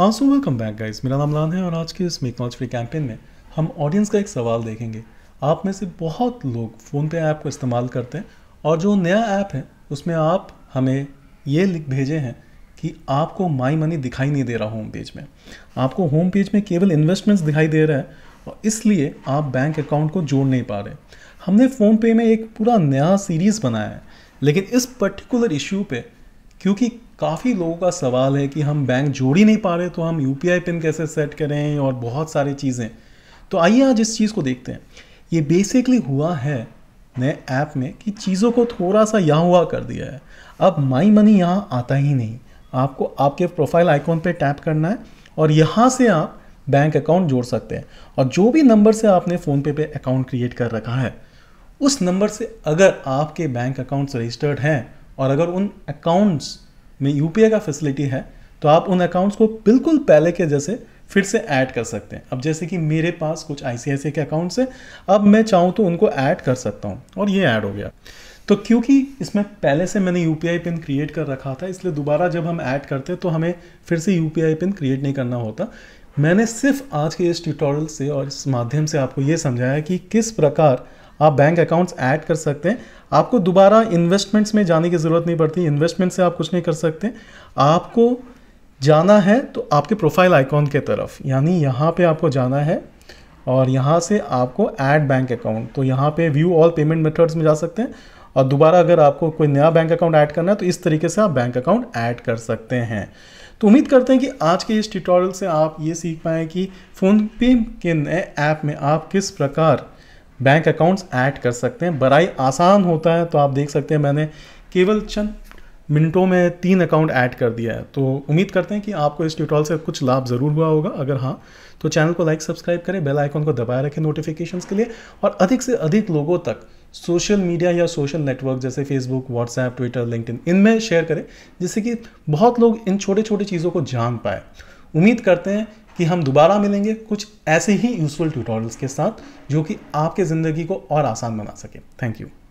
आंसू welcome back guys मेरा नाम लान है और आज के इस मेक नॉलेज फ्री कैंपेन में हम ऑडियंस का एक सवाल देखेंगे आप में से बहुत लोग फ़ोन पे ऐप को इस्तेमाल करते हैं और जो नया ऐप है उसमें आप हमें ये लिख भेजे हैं कि आपको माई मनी दिखाई नहीं दे रहा होम पेज में आपको होम पेज में केवल इन्वेस्टमेंट्स दिखाई दे रहा है और इसलिए आप बैंक अकाउंट को जोड़ नहीं पा रहे हमने फ़ोनपे में एक पूरा नया सीरीज़ बनाया है लेकिन इस पर्टिकुलर इशू पर क्योंकि काफ़ी लोगों का सवाल है कि हम बैंक जोड़ ही नहीं पा रहे तो हम यू पिन कैसे सेट करें और बहुत सारी चीज़ें तो आइए आज इस चीज़ को देखते हैं ये बेसिकली हुआ है नए ऐप में कि चीज़ों को थोड़ा सा यहाँ हुआ कर दिया है अब माई मनी यहाँ आता ही नहीं आपको आपके प्रोफाइल आइकॉन पे टैप करना है और यहाँ से आप बैंक अकाउंट जोड़ सकते हैं और जो भी नंबर से आपने फ़ोनपे पे अकाउंट क्रिएट कर रखा है उस नंबर से अगर आपके बैंक अकाउंट्स रजिस्टर्ड हैं और अगर उन अकाउंट्स में यू का फैसिलिटी है तो आप उन अकाउंट्स को बिल्कुल पहले के जैसे फिर से ऐड कर सकते हैं अब जैसे कि मेरे पास कुछ आई के अकाउंट्स हैं अब मैं चाहूँ तो उनको ऐड कर सकता हूँ और ये ऐड हो गया तो क्योंकि इसमें पहले से मैंने यू पिन क्रिएट कर रखा था इसलिए दोबारा जब हम ऐड करते तो हमें फिर से यू पिन क्रिएट नहीं करना होता मैंने सिर्फ आज के इस ट्यूटोरियल से और इस माध्यम से आपको ये समझाया कि किस प्रकार आप बैंक अकाउंट्स ऐड कर सकते हैं आपको दोबारा इन्वेस्टमेंट्स में जाने की ज़रूरत नहीं पड़ती इन्वेस्टमेंट से आप कुछ नहीं कर सकते आपको जाना है तो आपके प्रोफाइल आइकॉन के तरफ यानी यहाँ पे आपको जाना है और यहाँ से आपको ऐड बैंक अकाउंट तो यहाँ पे व्यू ऑल पेमेंट मेथड्स में जा सकते हैं और दोबारा अगर आपको कोई नया बैंक अकाउंट ऐड करना है तो इस तरीके से आप बैंक अकाउंट ऐड कर सकते हैं तो उम्मीद करते हैं कि आज के इस ट्यूटोरियल से आप ये सीख पाएँ कि फोनपे के नए ऐप में आप किस प्रकार बैंक अकाउंट्स ऐड कर सकते हैं बरए आसान होता है तो आप देख सकते हैं मैंने केवल चंद मिनटों में तीन अकाउंट ऐड कर दिया है तो उम्मीद करते हैं कि आपको इस ट्यूटोरियल से कुछ लाभ ज़रूर हुआ होगा अगर हाँ तो चैनल को लाइक सब्सक्राइब करें बेल आइकॉन को दबाए रखें नोटिफिकेशंस के लिए और अधिक से अधिक लोगों तक सोशल मीडिया या सोशल नेटवर्क जैसे फेसबुक व्हाट्सएप ट्विटर लिंकड इनमें शेयर करें जिससे कि बहुत लोग इन छोटे छोटे चीज़ों को जान पाए उम्मीद करते हैं कि हम दोबारा मिलेंगे कुछ ऐसे ही यूज़फुल ट्यूटोरियल्स के साथ जो कि आपके ज़िंदगी को और आसान बना सके थैंक यू